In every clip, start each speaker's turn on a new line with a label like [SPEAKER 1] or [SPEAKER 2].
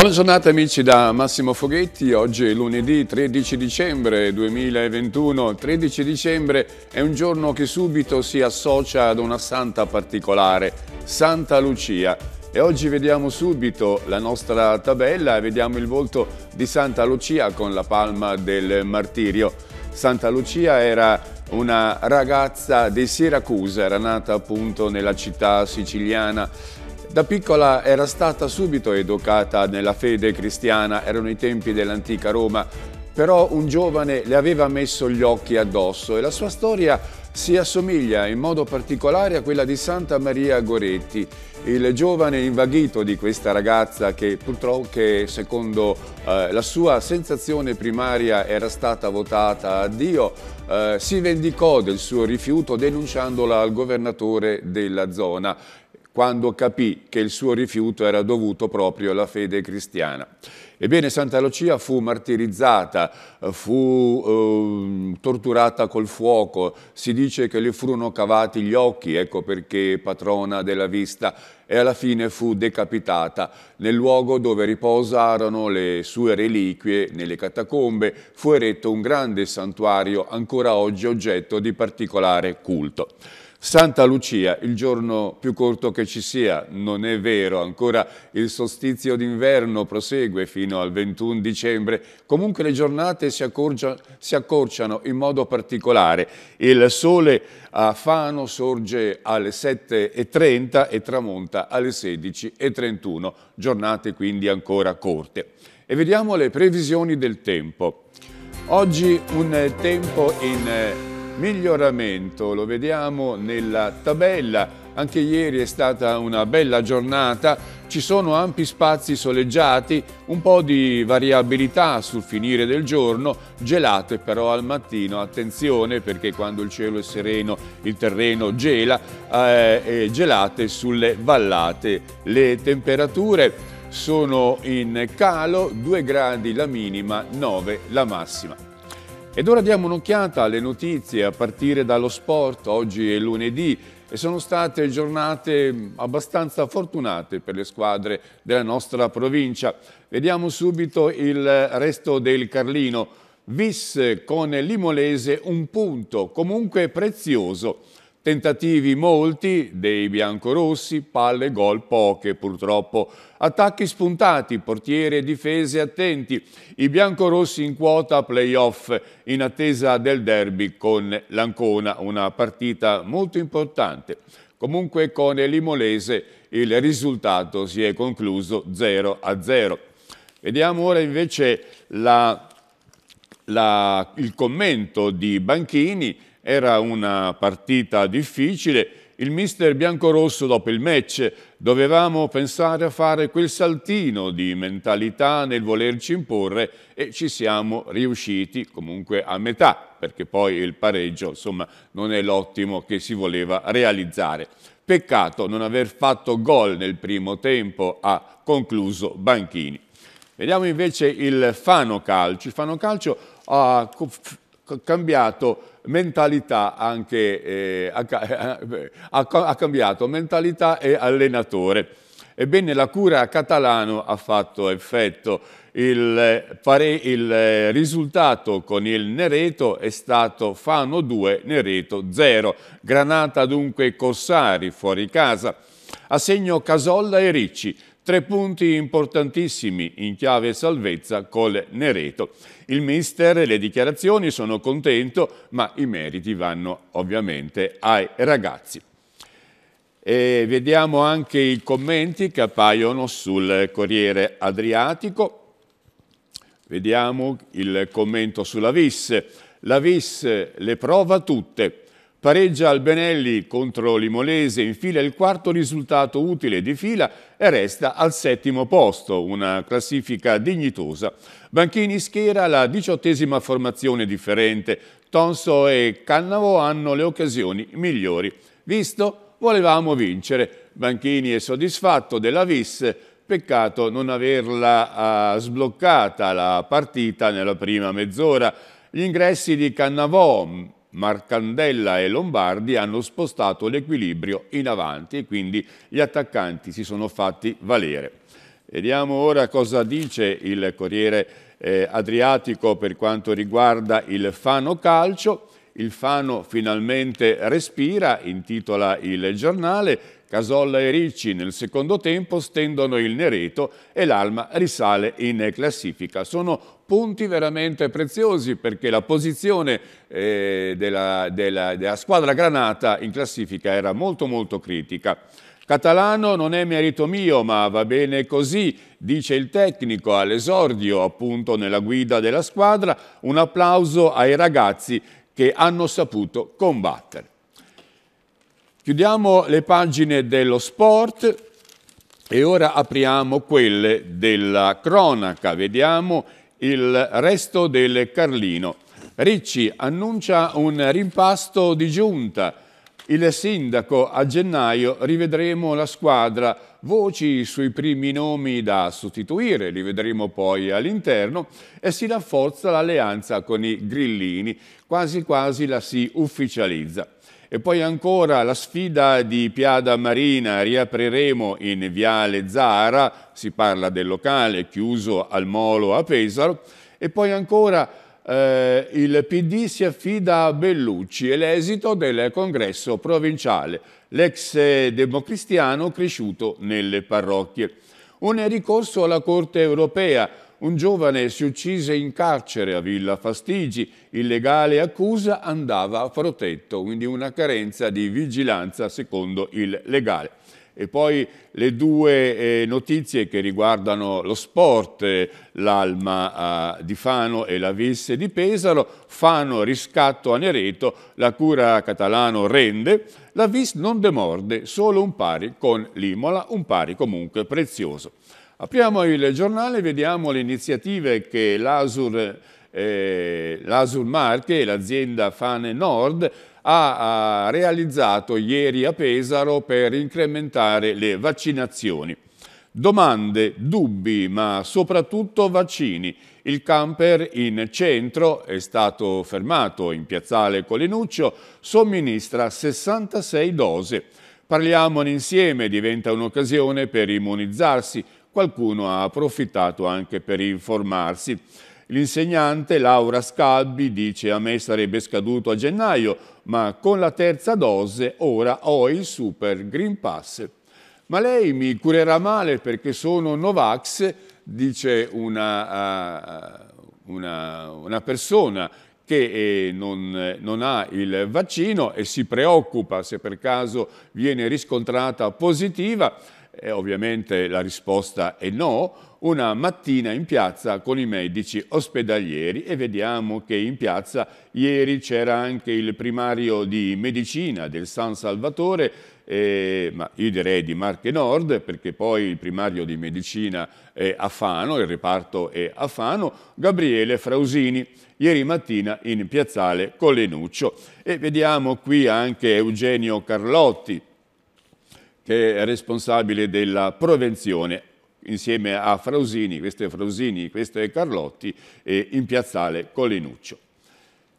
[SPEAKER 1] Buona giornata amici da Massimo Foghetti, oggi è lunedì 13 dicembre 2021. 13 dicembre è un giorno che subito si associa ad una santa particolare, Santa Lucia. E oggi vediamo subito la nostra tabella e vediamo il volto di Santa Lucia con la palma del martirio. Santa Lucia era una ragazza di Siracusa, era nata appunto nella città siciliana da piccola era stata subito educata nella fede cristiana, erano i tempi dell'antica Roma, però un giovane le aveva messo gli occhi addosso e la sua storia si assomiglia in modo particolare a quella di Santa Maria Goretti, il giovane invaghito di questa ragazza che purtroppo che secondo eh, la sua sensazione primaria era stata votata a Dio, eh, si vendicò del suo rifiuto denunciandola al governatore della zona quando capì che il suo rifiuto era dovuto proprio alla fede cristiana. Ebbene, Santa Lucia fu martirizzata, eh, fu eh, torturata col fuoco, si dice che le furono cavati gli occhi, ecco perché patrona della vista, e alla fine fu decapitata nel luogo dove riposarono le sue reliquie nelle catacombe. Fu eretto un grande santuario, ancora oggi oggetto di particolare culto. Santa Lucia, il giorno più corto che ci sia, non è vero, ancora il solstizio d'inverno prosegue fino al 21 dicembre, comunque le giornate si, accorgia, si accorciano in modo particolare. Il sole a Fano sorge alle 7.30 e tramonta alle 16.31, giornate quindi ancora corte. E vediamo le previsioni del tempo. Oggi un tempo in eh, miglioramento, lo vediamo nella tabella. Anche ieri è stata una bella giornata, ci sono ampi spazi soleggiati, un po' di variabilità sul finire del giorno, gelate però al mattino. Attenzione perché quando il cielo è sereno il terreno gela, eh, gelate sulle vallate. Le temperature sono in calo, 2 gradi la minima, 9 la massima. Ed ora diamo un'occhiata alle notizie a partire dallo sport. Oggi è lunedì e sono state giornate abbastanza fortunate per le squadre della nostra provincia. Vediamo subito il resto del Carlino. Vis con l'Imolese un punto, comunque prezioso. Tentativi molti dei biancorossi, palle, gol poche purtroppo. Attacchi spuntati, portiere e difese attenti. I biancorossi in quota playoff in attesa del derby con l'Ancona, una partita molto importante. Comunque con Limolese il risultato si è concluso 0 a 0. Vediamo ora invece la, la, il commento di Banchini era una partita difficile, il mister biancorosso dopo il match dovevamo pensare a fare quel saltino di mentalità nel volerci imporre e ci siamo riusciti comunque a metà perché poi il pareggio insomma non è l'ottimo che si voleva realizzare. Peccato non aver fatto gol nel primo tempo ha concluso Banchini. Vediamo invece il Fano Calcio. Il Fano Calcio ha cambiato mentalità anche, eh, ha, ha, cambiato mentalità e allenatore. Ebbene la cura a Catalano ha fatto effetto, il, pare, il, risultato con il Nereto è stato Fano 2, Nereto 0. Granata dunque Corsari fuori casa. A segno Casolla e Ricci. Tre punti importantissimi in chiave salvezza col Nereto. Il mister e le dichiarazioni sono contento, ma i meriti vanno ovviamente ai ragazzi. E vediamo anche i commenti che appaiono sul Corriere Adriatico. Vediamo il commento sulla VIS. La VIS le prova tutte. Pareggia Albenelli contro l'Imolese, in fila il quarto risultato utile di fila e resta al settimo posto, una classifica dignitosa. Banchini schiera la diciottesima formazione differente, Tonso e Cannavo hanno le occasioni migliori. Visto, volevamo vincere. Banchini è soddisfatto della vis, peccato non averla eh, sbloccata la partita nella prima mezz'ora. Gli ingressi di Cannavò Marcandella e Lombardi hanno spostato l'equilibrio in avanti e quindi gli attaccanti si sono fatti valere. Vediamo ora cosa dice il Corriere eh, Adriatico per quanto riguarda il Fano Calcio. Il Fano finalmente respira, intitola il giornale, Casolla e Ricci nel secondo tempo stendono il Nereto e l'Alma risale in classifica. Sono punti veramente preziosi perché la posizione eh, della, della, della squadra granata in classifica era molto molto critica. Catalano non è merito mio, ma va bene così, dice il tecnico all'esordio appunto nella guida della squadra. Un applauso ai ragazzi che hanno saputo combattere. Chiudiamo le pagine dello sport e ora apriamo quelle della cronaca. Vediamo il resto del Carlino. Ricci annuncia un rimpasto di giunta. Il sindaco a gennaio rivedremo la squadra, voci sui primi nomi da sostituire, li vedremo poi all'interno e si rafforza l'alleanza con i grillini, quasi quasi la si ufficializza. E poi ancora la sfida di Piada Marina, riapriremo in Viale Zara, si parla del locale chiuso al Molo a Pesaro, e poi ancora eh, il PD si affida a Bellucci e l'esito del congresso provinciale, l'ex democristiano cresciuto nelle parrocchie. Un ricorso alla Corte europea, un giovane si uccise in carcere a Villa Fastigi, il legale accusa andava protetto, quindi una carenza di vigilanza secondo il legale. E poi le due eh, notizie che riguardano lo sport, l'Alma eh, di Fano e la Visse di Pesaro, Fano riscatto a Nereto, la cura catalano rende, la Vis non demorde, solo un pari con l'Imola, un pari comunque prezioso. Apriamo il giornale, e vediamo le iniziative che l'Asur eh, Marche l'azienda Fane Nord ha, ha realizzato ieri a Pesaro per incrementare le vaccinazioni. Domande, dubbi, ma soprattutto vaccini. Il camper in centro è stato fermato in piazzale Colinuccio, somministra 66 dose. Parliamone insieme, diventa un'occasione per immunizzarsi, Qualcuno ha approfittato anche per informarsi. L'insegnante Laura Scalbi dice a me sarebbe scaduto a gennaio, ma con la terza dose ora ho il Super Green Pass. Ma lei mi curerà male perché sono Novax, dice una, eh, una, una persona che eh, non, non, ha il vaccino e si preoccupa se per caso viene riscontrata positiva. E ovviamente la risposta è no. Una mattina in piazza con i medici ospedalieri e vediamo che in piazza ieri c'era anche il primario di medicina del San Salvatore, eh, ma io direi di Marche Nord perché poi il primario di medicina è a Fano, il reparto è a Fano, Gabriele Frausini ieri mattina in piazzale Collenuccio. E vediamo qui anche Eugenio Carlotti, che è responsabile della prevenzione insieme a Frausini, questo è Frausini, questo è Carlotti, e in piazzale Collinuccio.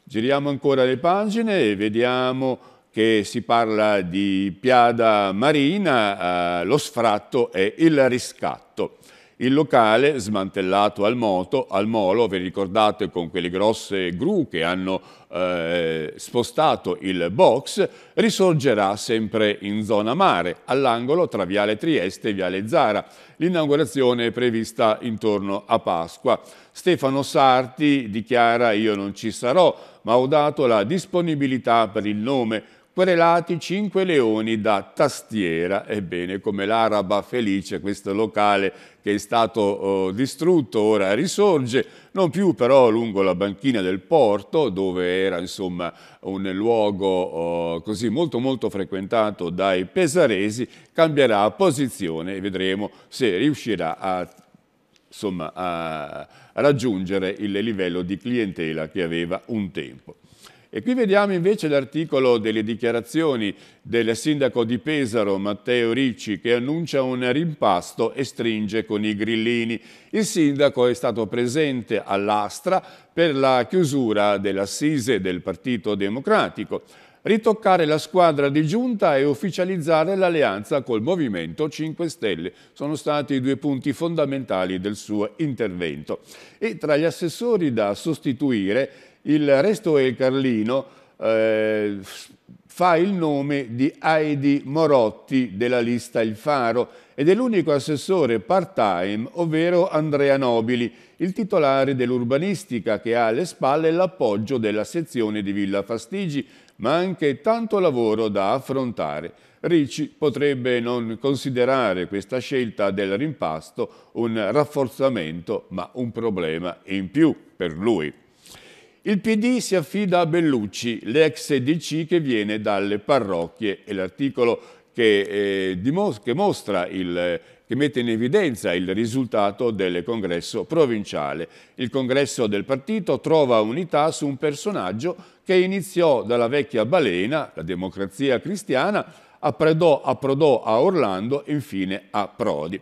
[SPEAKER 1] Giriamo ancora le pagine e vediamo che si parla di Piada Marina, eh, lo sfratto e il riscatto. Il locale, smantellato al, moto, al molo, vi ricordate con quelle grosse gru che hanno eh, spostato il box, risorgerà sempre in zona mare, all'angolo tra Viale Trieste e Viale Zara. L'inaugurazione è prevista intorno a Pasqua. Stefano Sarti dichiara io non ci sarò, ma ho dato la disponibilità per il nome querelati cinque leoni da tastiera, ebbene come l'araba felice, questo locale che è stato eh, distrutto ora risorge, non più però lungo la banchina del porto dove era insomma un luogo eh, così molto molto frequentato dai pesaresi, cambierà posizione e vedremo se riuscirà a insomma, a, raggiungere il livello di clientela che aveva un tempo. E qui vediamo invece l'articolo delle dichiarazioni del sindaco di Pesaro Matteo Ricci che annuncia un rimpasto e stringe con i grillini. Il sindaco è stato presente all'Astra per la chiusura dell'assise del Partito Democratico ritoccare la squadra di giunta e ufficializzare l'alleanza col Movimento 5 Stelle. Sono stati i due punti fondamentali del suo intervento. E tra gli assessori da sostituire il resto è il Carlino, eh, fa il nome di Heidi Morotti della lista Il Faro ed è l'unico assessore part-time, ovvero Andrea Nobili, il titolare dell'urbanistica che ha alle spalle l'appoggio della sezione di Villa Fastigi, ma anche tanto lavoro da affrontare. Ricci potrebbe non considerare questa scelta del rimpasto un rafforzamento, ma un problema in più per lui. Il PD si affida a Bellucci, l'ex DC che viene dalle parrocchie e l'articolo che, eh, che, mostra il, che mette in evidenza il risultato del congresso provinciale. Il congresso del partito trova unità su un personaggio che iniziò dalla vecchia balena, la democrazia cristiana, approdò, approdò a Orlando e infine a Prodi.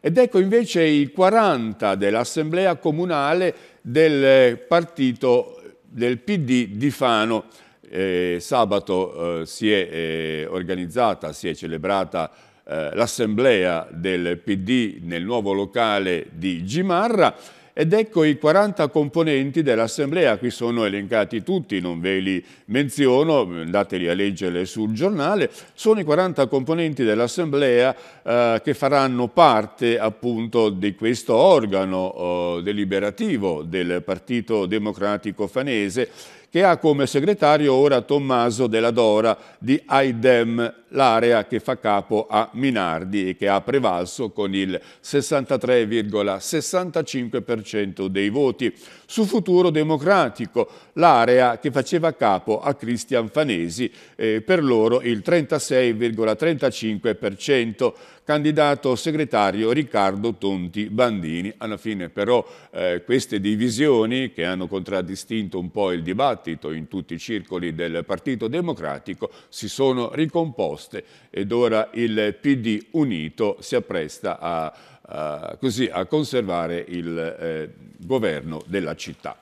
[SPEAKER 1] Ed ecco invece i 40 dell'assemblea comunale del eh, partito del PD di Fano eh, sabato eh, si è eh, organizzata, si è celebrata eh, l'assemblea del PD nel nuovo locale di Gimarra ed ecco i 40 componenti dell'assemblea, qui sono elencati tutti, non ve li menziono, andateli a leggere sul giornale, sono i 40 componenti dell'assemblea eh, che faranno parte appunto di questo organo eh, deliberativo del Partito Democratico Fanese che ha come segretario ora Tommaso della Dora di AIDEM, l'area che fa capo a Minardi e che ha prevalso con il 63,65% dei voti. Su Futuro Democratico, l'area che faceva capo a Cristian Fanesi, eh, per loro il 36,35% candidato segretario Riccardo Tonti Bandini. Alla fine però eh, queste divisioni che hanno contraddistinto un po' il dibattito in tutti i circoli del Partito Democratico si sono ricomposte ed ora il PD unito si appresta a, a, così, a conservare il eh, governo della città.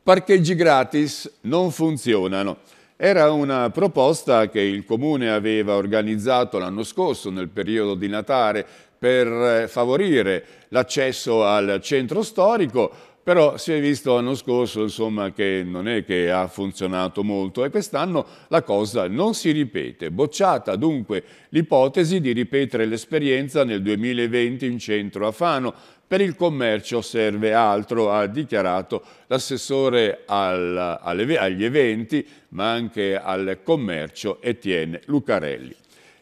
[SPEAKER 1] Parcheggi gratis non funzionano. Era una proposta che il Comune aveva organizzato l'anno scorso nel periodo di Natale per eh, favorire l'accesso al centro storico, però si è visto l'anno scorso insomma, che non è che ha funzionato molto e quest'anno la cosa non si ripete. Bocciata dunque l'ipotesi di ripetere l'esperienza nel 2020 in centro a Fano, per il commercio serve altro, ha dichiarato l'assessore agli eventi, ma anche al commercio Etienne Lucarelli.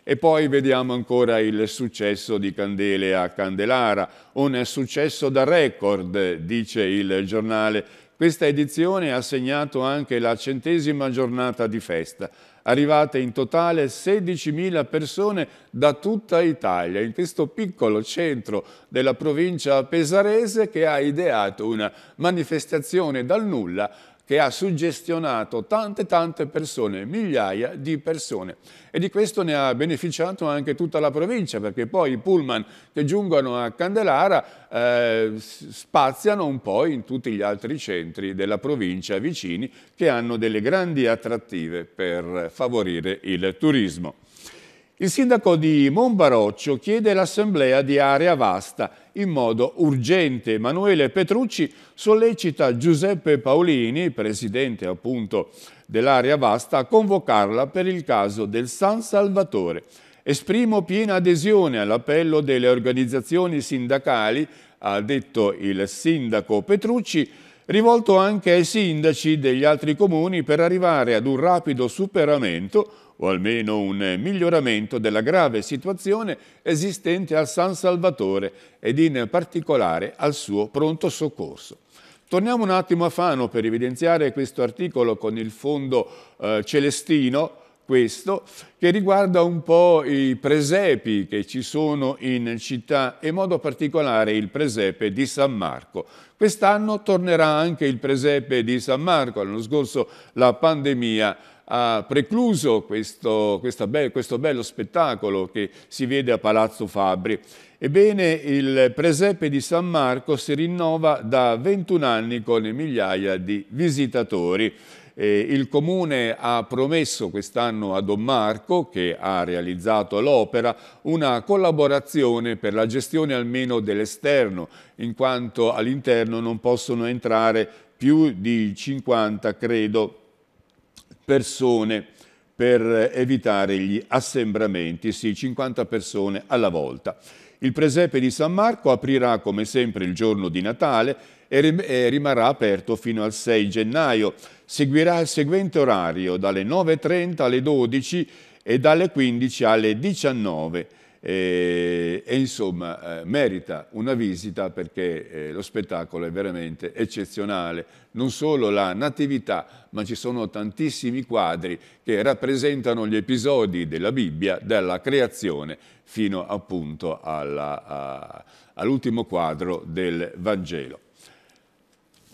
[SPEAKER 1] E poi vediamo ancora il successo di Candele a Candelara, un successo da record, dice il giornale questa edizione ha segnato anche la centesima giornata di festa, arrivate in totale 16.000 persone da tutta Italia, in questo piccolo centro della provincia pesarese che ha ideato una manifestazione dal nulla che ha suggestionato tante tante persone, migliaia di persone. E di questo ne ha beneficiato anche tutta la provincia, perché poi i pullman che giungono a Candelara eh, spaziano un po' in tutti gli altri centri della provincia vicini che hanno delle grandi attrattive per favorire il turismo. Il sindaco di Monbaroccio chiede l'assemblea di area vasta in modo urgente. Emanuele Petrucci sollecita Giuseppe Paolini, presidente appunto dell'area vasta, a convocarla per il caso del San Salvatore. Esprimo piena adesione all'appello delle organizzazioni sindacali, ha detto il sindaco Petrucci, rivolto anche ai sindaci degli altri comuni per arrivare ad un rapido superamento o almeno un miglioramento della grave situazione esistente al San Salvatore ed in particolare al suo pronto soccorso. Torniamo un attimo a Fano per evidenziare questo articolo con il fondo eh, celestino, questo, che riguarda un po' i presepi che ci sono in città e in modo particolare il presepe di San Marco. Quest'anno tornerà anche il presepe di San Marco, l'anno scorso la pandemia ha precluso questo, be questo bello spettacolo che si vede a Palazzo Fabri. Ebbene, il presepe di San Marco si rinnova da 21 anni con migliaia di visitatori. Eh, il Comune ha promesso quest'anno a Don Marco, che ha realizzato l'opera, una collaborazione per la gestione almeno dell'esterno, in quanto all'interno non possono entrare più di 50, credo, persone per evitare gli assembramenti, sì, 50 persone alla volta. Il presepe di San Marco aprirà come sempre il giorno di Natale e rimarrà aperto fino al 6 gennaio. Seguirà il seguente orario dalle 9.30 alle 12 e dalle 15 alle 19 e, e insomma eh, merita una visita perché eh, lo spettacolo è veramente eccezionale. Non solo la natività, ma ci sono tantissimi quadri che rappresentano gli episodi della Bibbia, dalla creazione fino appunto all'ultimo quadro del Vangelo.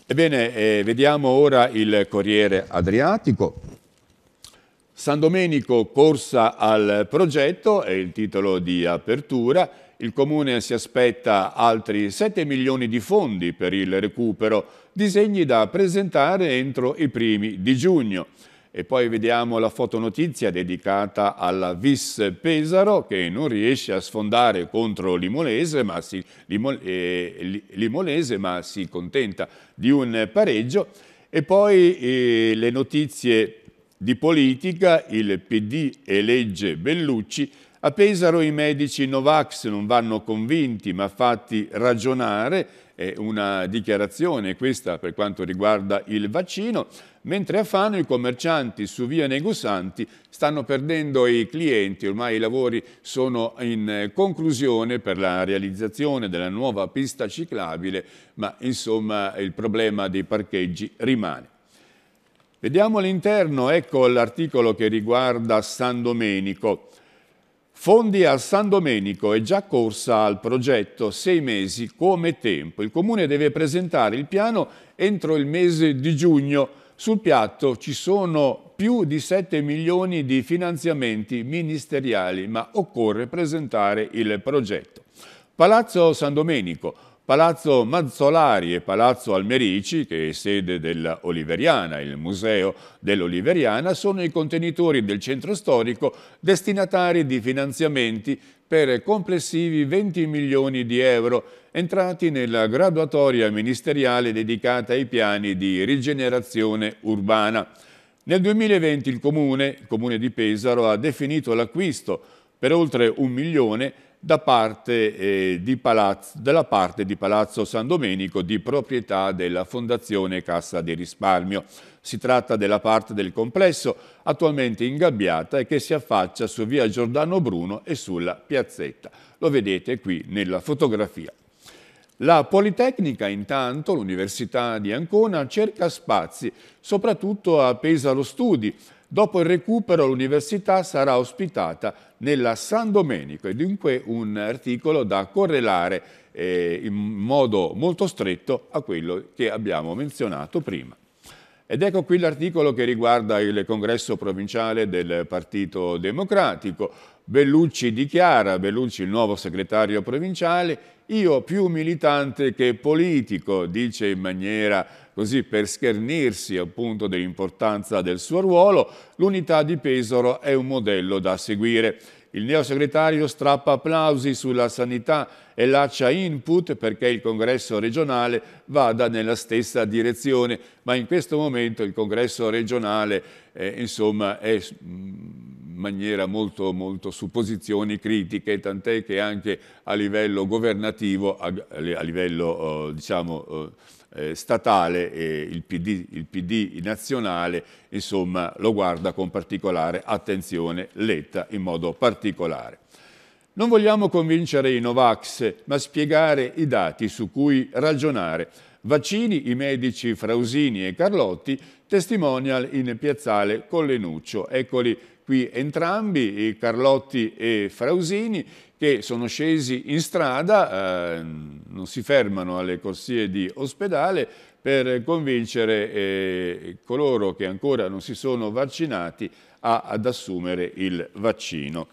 [SPEAKER 1] Ebbene, eh, vediamo ora il Corriere Adriatico. San Domenico corsa al progetto, è il titolo di apertura, il Comune si aspetta altri 7 milioni di fondi per il recupero, disegni da presentare entro i primi di giugno. E poi vediamo la fotonotizia dedicata alla Vis Pesaro che non riesce a sfondare contro Limolese ma si, Limol, eh, Limolese, ma si contenta di un pareggio. E poi eh, le notizie di politica il PD elegge Bellucci, a Pesaro i medici Novax non vanno convinti ma fatti ragionare, è una dichiarazione questa per quanto riguarda il vaccino, mentre a Fano i commercianti su via Negusanti stanno perdendo i clienti, ormai i lavori sono in conclusione per la realizzazione della nuova pista ciclabile, ma insomma il problema dei parcheggi rimane. Vediamo all'interno, ecco l'articolo che riguarda San Domenico. Fondi a San Domenico è già corsa al progetto sei mesi come tempo. Il Comune deve presentare il piano entro il mese di giugno. Sul piatto ci sono più di 7 milioni di finanziamenti ministeriali, ma occorre presentare il progetto. Palazzo San Domenico, Palazzo Mazzolari e Palazzo Almerici, che è sede dell'Oliveriana, il Museo dell'Oliveriana, sono i contenitori del centro storico destinatari di finanziamenti per complessivi 20 milioni di euro entrati nella graduatoria ministeriale dedicata ai piani di rigenerazione urbana. Nel 2020 il Comune, il Comune di Pesaro, ha definito l'acquisto per oltre un milione parte, eh, Palazzo, dalla parte di Palazzo San Domenico di proprietà della Fondazione Cassa di Risparmio. Si tratta della parte del complesso attualmente ingabbiata e che si affaccia su via Giordano Bruno e sulla piazzetta. Lo vedete qui nella fotografia. La Politecnica, intanto, l'Università di Ancona, cerca spazi, soprattutto a Pesaro Studi. Dopo il recupero l'Università sarà ospitata nella San Domenico e dunque un articolo da correlare eh, in modo molto stretto a quello che abbiamo menzionato prima. Ed ecco qui l'articolo che riguarda il congresso provinciale del Partito Democratico. Bellucci dichiara, Bellucci il nuovo segretario provinciale, io più militante che politico, dice in maniera così per schernirsi appunto dell'importanza del suo ruolo, l'unità di Pesaro è un modello da seguire. Il neo segretario strappa applausi sulla sanità e lascia input perché il congresso regionale vada nella stessa direzione, ma in questo momento il congresso regionale eh, insomma, è mm, in maniera molto, molto su posizioni critiche, tant'è che anche a livello governativo, a, a livello eh, diciamo, eh, eh, statale e il PD, il PD nazionale insomma, lo guarda con particolare attenzione, Letta in modo particolare. Non vogliamo convincere i Novax, ma spiegare i dati su cui ragionare. Vaccini i medici Frausini e Carlotti, testimonial in piazzale Collenuccio. Eccoli qui entrambi, Carlotti e Frausini, che sono scesi in strada, eh, non si fermano alle corsie di ospedale, per convincere eh, coloro che ancora non si sono vaccinati a, ad assumere il vaccino.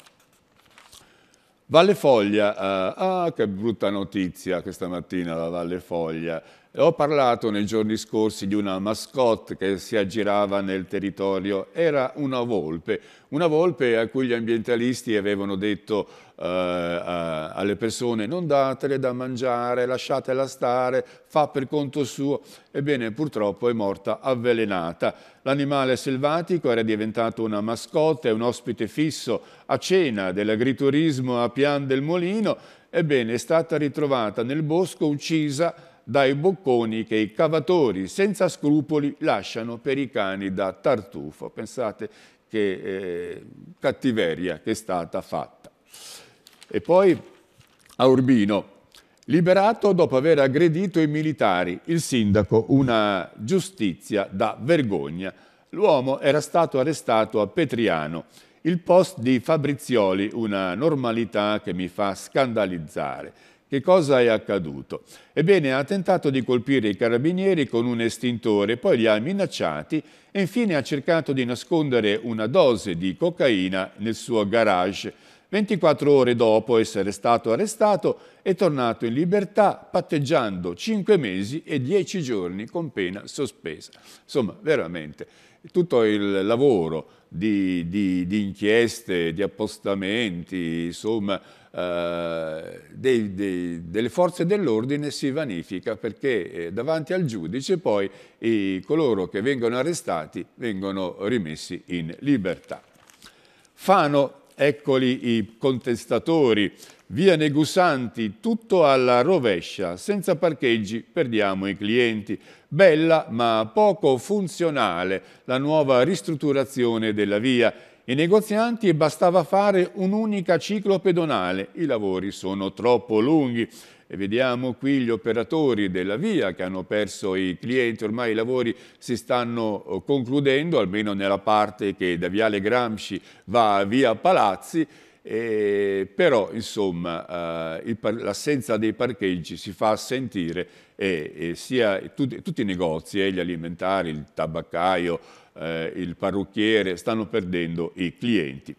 [SPEAKER 1] Valle Foglia, eh, ah che brutta notizia questa mattina la Valle Foglia, ho parlato nei giorni scorsi di una mascotte che si aggirava nel territorio, era una volpe, una volpe a cui gli ambientalisti avevano detto eh, a, alle persone non datele da mangiare, lasciatela stare, fa per conto suo. Ebbene purtroppo è morta avvelenata. L'animale selvatico era diventato una mascotte, un ospite fisso a cena dell'agriturismo a Pian del Molino, ebbene è stata ritrovata nel bosco uccisa dai bocconi che i cavatori senza scrupoli lasciano per i cani da tartufo. Pensate che eh, cattiveria che è stata fatta. E poi a Urbino, liberato dopo aver aggredito i militari, il sindaco, una giustizia da vergogna. L'uomo era stato arrestato a Petriano. Il post di Fabrizioli, una normalità che mi fa scandalizzare. Che cosa è accaduto? Ebbene, ha tentato di colpire i carabinieri con un estintore, poi li ha minacciati e infine ha cercato di nascondere una dose di cocaina nel suo garage. 24 ore dopo essere stato arrestato è tornato in libertà patteggiando 5 mesi e 10 giorni con pena sospesa. Insomma, veramente, tutto il lavoro di, di, di inchieste, di appostamenti, insomma, eh, dei, dei, delle forze dell'ordine si vanifica perché eh, davanti al giudice poi i, coloro che vengono arrestati vengono rimessi in libertà. Fano, eccoli i contestatori, via Negusanti, tutto alla rovescia, senza parcheggi perdiamo i clienti. Bella ma poco funzionale la nuova ristrutturazione della via i negozianti e bastava fare un'unica ciclo pedonale. I lavori sono troppo lunghi. E vediamo qui gli operatori della via che hanno perso i clienti, ormai i lavori si stanno eh, concludendo, almeno nella parte che da Viale Gramsci va Via Palazzi, eh, però insomma eh, l'assenza dei parcheggi si fa sentire e sia tutti, tutti, i negozi, eh, gli alimentari, il tabaccaio, eh, il parrucchiere, stanno perdendo i clienti.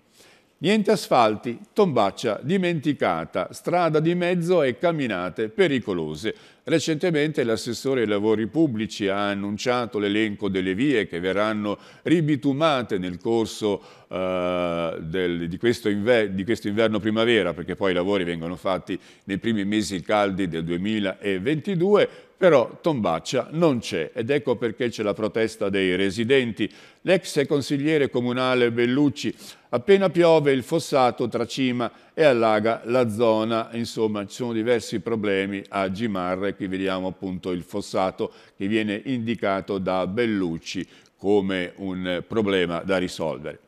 [SPEAKER 1] Niente asfalti, tombaccia dimenticata, strada di mezzo e camminate pericolose. Recentemente l'assessore ai lavori pubblici ha annunciato l'elenco delle vie che verranno ribitumate nel corso eh, del, di, questo di questo inverno primavera, perché poi i lavori vengono fatti nei primi mesi caldi del 2022. Però Tombaccia non c'è ed ecco perché c'è la protesta dei residenti. L'ex consigliere comunale Bellucci, appena piove il fossato tracima e allaga la zona, insomma ci sono diversi problemi a Gimarre, qui vediamo appunto il fossato che viene indicato da Bellucci come un problema da risolvere.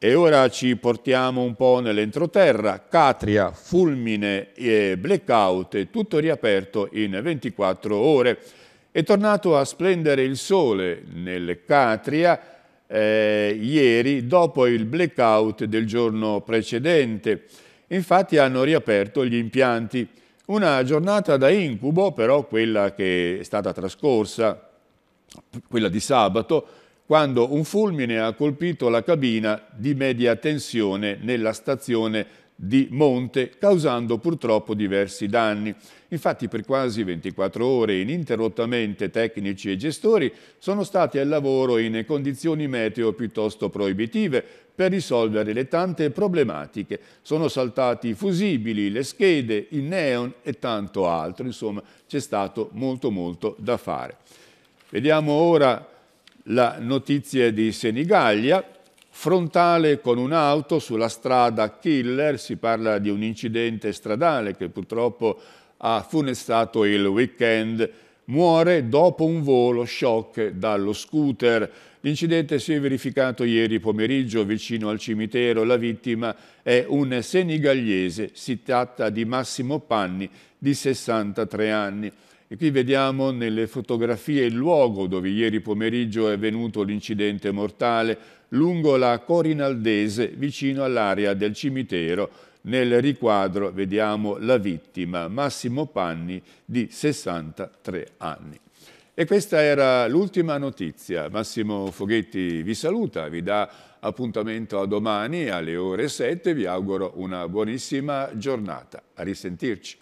[SPEAKER 1] E ora ci portiamo un po' nell'entroterra, Catria, fulmine e blackout, tutto riaperto in 24 ore. È tornato a splendere il sole nel Catria eh, ieri dopo il blackout del giorno precedente. Infatti hanno riaperto gli impianti. Una giornata da incubo però quella che è stata trascorsa, quella di sabato, quando un fulmine ha colpito la cabina di media tensione nella stazione di Monte, causando purtroppo diversi danni. Infatti per quasi 24 ore ininterrottamente tecnici e gestori sono stati al lavoro in condizioni meteo piuttosto proibitive per risolvere le tante problematiche. Sono saltati i fusibili, le schede, il neon e tanto altro. Insomma, c'è stato molto molto da fare. Vediamo ora la notizia di Senigallia, frontale con un'auto sulla strada Killer, si parla di un incidente stradale che purtroppo ha funestato il weekend, muore dopo un volo shock dallo scooter. L'incidente si è verificato ieri pomeriggio vicino al cimitero. La vittima è un senigalliese, si tratta di Massimo Panni, di 63 anni. E qui vediamo nelle fotografie il luogo dove ieri pomeriggio è avvenuto l'incidente mortale lungo la Corinaldese vicino all'area del cimitero. Nel riquadro vediamo la vittima, Massimo Panni di 63 anni. E questa era l'ultima notizia. Massimo Foghetti vi saluta, vi dà appuntamento a domani alle ore 7. Vi auguro una buonissima giornata. A risentirci.